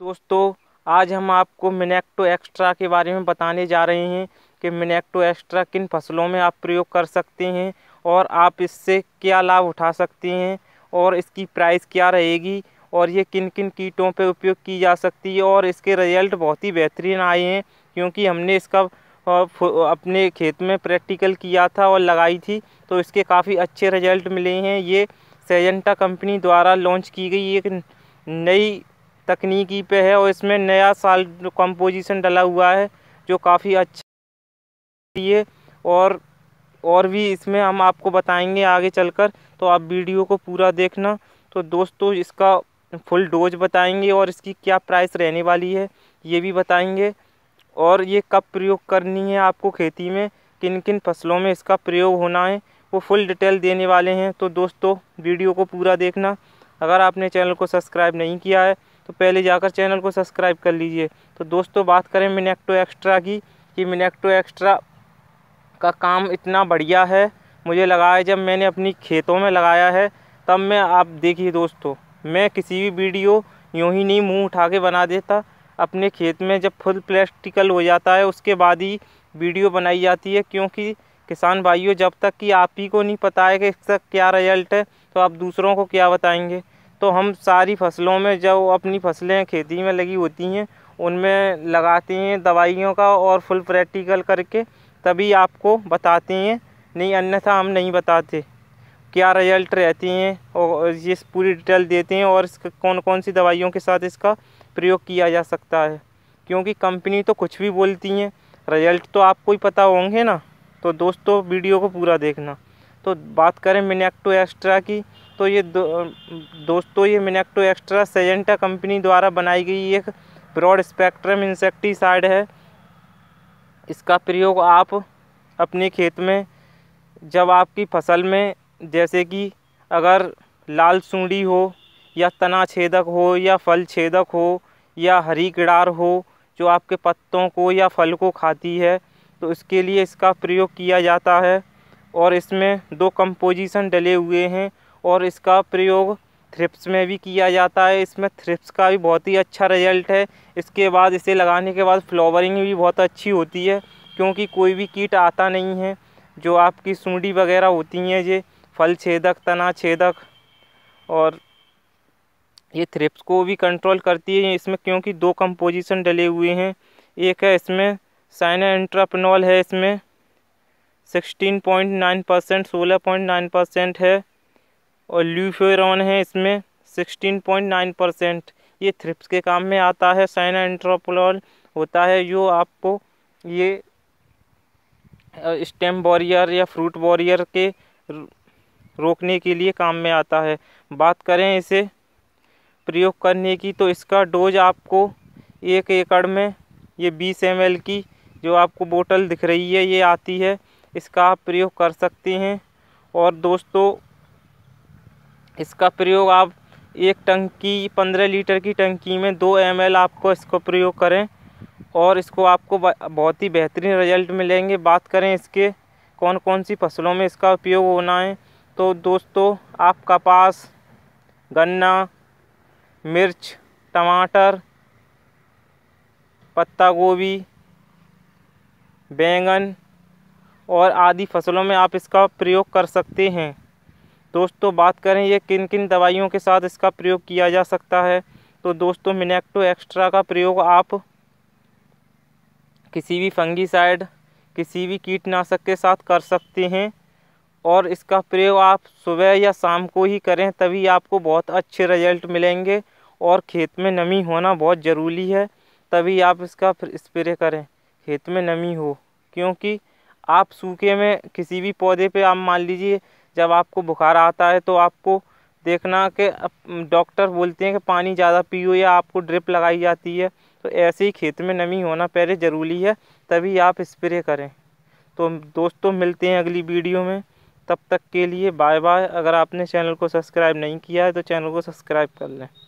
दोस्तों आज हम आपको मिनेक्टो एक्स्ट्रा के बारे में बताने जा रहे हैं कि मिनेक्टो एक्स्ट्रा किन फसलों में आप प्रयोग कर सकते हैं और आप इससे क्या लाभ उठा सकते हैं और इसकी प्राइस क्या रहेगी और ये किन किन कीटों पर उपयोग की जा सकती है और इसके रिज़ल्ट बहुत ही बेहतरीन आए हैं क्योंकि हमने इसका अपने खेत में प्रैक्टिकल किया था और लगाई थी तो इसके काफ़ी अच्छे रिज़ल्ट मिले हैं ये सेजेंटा कंपनी द्वारा लॉन्च की गई एक नई तकनीकी पे है और इसमें नया साल कंपोजिशन डला हुआ है जो काफ़ी अच्छा है और और भी इसमें हम आपको बताएंगे आगे चलकर तो आप वीडियो को पूरा देखना तो दोस्तों इसका फुल डोज बताएंगे और इसकी क्या प्राइस रहने वाली है ये भी बताएंगे और ये कब प्रयोग करनी है आपको खेती में किन किन फसलों में इसका प्रयोग होना है वो फुल डिटेल देने वाले हैं तो दोस्तों वीडियो को पूरा देखना अगर आपने चैनल को सब्सक्राइब नहीं किया है तो पहले जाकर चैनल को सब्सक्राइब कर लीजिए तो दोस्तों बात करें मिनेक्टो एक्स्ट्रा की कि मिनेक्टो एक्स्ट्रा का काम इतना बढ़िया है मुझे लगा है जब मैंने अपनी खेतों में लगाया है तब मैं आप देखिए दोस्तों मैं किसी भी वीडियो यूँ ही नहीं मुँह उठा के बना देता अपने खेत में जब फुल प्लेस्टिकल हो जाता है उसके बाद ही वीडियो बनाई जाती है क्योंकि किसान भाइयों जब तक कि आप ही को नहीं पता है कि इसका क्या रिजल्ट है तो आप दूसरों को क्या बताएंगे तो हम सारी फसलों में जब अपनी फसलें खेती में लगी होती हैं उनमें लगाते हैं दवाइयों का और फुल प्रैक्टिकल करके तभी आपको बताते हैं नहीं अन्यथा हम नहीं बताते क्या रिजल्ट रहती हैं और ये पूरी डिटेल देते हैं और इसका कौन कौन सी दवाइयों के साथ इसका प्रयोग किया जा सकता है क्योंकि कंपनी तो कुछ भी बोलती हैं रिजल्ट तो आपको ही पता होंगे ना तो दोस्तों वीडियो को पूरा देखना तो बात करें मिनेक्टो एक्स्ट्रा की तो ये दो, दोस्तों ये मिनेक्टो एक्स्ट्रा सेजेंटा कंपनी द्वारा बनाई गई एक ब्रॉड स्पेक्ट्रम इंसेक्टीसाइड है इसका प्रयोग आप अपने खेत में जब आपकी फसल में जैसे कि अगर लाल सूढ़ी हो या तना छेदक हो या फल छेदक हो या हरी किड़ार हो जो आपके पत्तों को या फल को खाती है तो इसके लिए इसका प्रयोग किया जाता है और इसमें दो कंपोजिशन डले हुए हैं और इसका प्रयोग थ्रिप्स में भी किया जाता है इसमें थ्रिप्स का भी बहुत ही अच्छा रिजल्ट है इसके बाद इसे लगाने के बाद फ्लावरिंग भी बहुत अच्छी होती है क्योंकि कोई भी कीट आता नहीं है जो आपकी सूढ़ी वगैरह होती हैं ये फल छेदक तना छेदक और ये थ्रिप्स को भी कंट्रोल करती है इसमें क्योंकि दो कंपोजिशन डले हुए हैं एक है इसमें साइना एंट्रापनॉल है इसमें सिक्सटीन पॉइंट नाइन परसेंट सोलह पॉइंट नाइन परसेंट है और ल्यूफेरॉन है इसमें सिक्सटीन पॉइंट नाइन परसेंट ये थ्रिप्स के काम में आता है साइना इंट्रोपोलॉल होता है जो आपको ये स्टेम बॉरियर या फ्रूट बॉरियर के रोकने के लिए काम में आता है बात करें इसे प्रयोग करने की तो इसका डोज आपको एक एकड़ में ये बीस एम की जो आपको बोतल दिख रही है ये आती है इसका आप प्रयोग कर सकते हैं और दोस्तों इसका प्रयोग आप एक टंकी पंद्रह लीटर की टंकी में दो एम आपको इसको प्रयोग करें और इसको आपको बहुत ही बेहतरीन रिजल्ट मिलेंगे बात करें इसके कौन कौन सी फसलों में इसका उपयोग होना है तो दोस्तों आप कपास गन्ना मिर्च टमाटर पत्ता गोभी बैंगन और आदि फसलों में आप इसका प्रयोग कर सकते हैं दोस्तों बात करें ये किन किन दवाइयों के साथ इसका प्रयोग किया जा सकता है तो दोस्तों मिनेक्टो एक्स्ट्रा का प्रयोग आप किसी भी फंगीसाइड किसी भी कीटनाशक के साथ कर सकते हैं और इसका प्रयोग आप सुबह या शाम को ही करें तभी आपको बहुत अच्छे रिजल्ट मिलेंगे और खेत में नमी होना बहुत ज़रूरी है तभी आप इसका स्प्रे करें खेत में नमी हो क्योंकि आप सूखे में किसी भी पौधे पे आप मान लीजिए जब आपको बुखार आता है तो आपको देखना कि डॉक्टर बोलते हैं कि पानी ज़्यादा पियो या आपको ड्रिप लगाई जाती है तो ऐसे ही खेत में नमी होना पहले ज़रूरी है तभी आप स्प्रे करें तो दोस्तों मिलते हैं अगली वीडियो में तब तक के लिए बाय बाय अगर आपने चैनल को सब्सक्राइब नहीं किया है तो चैनल को सब्सक्राइब कर लें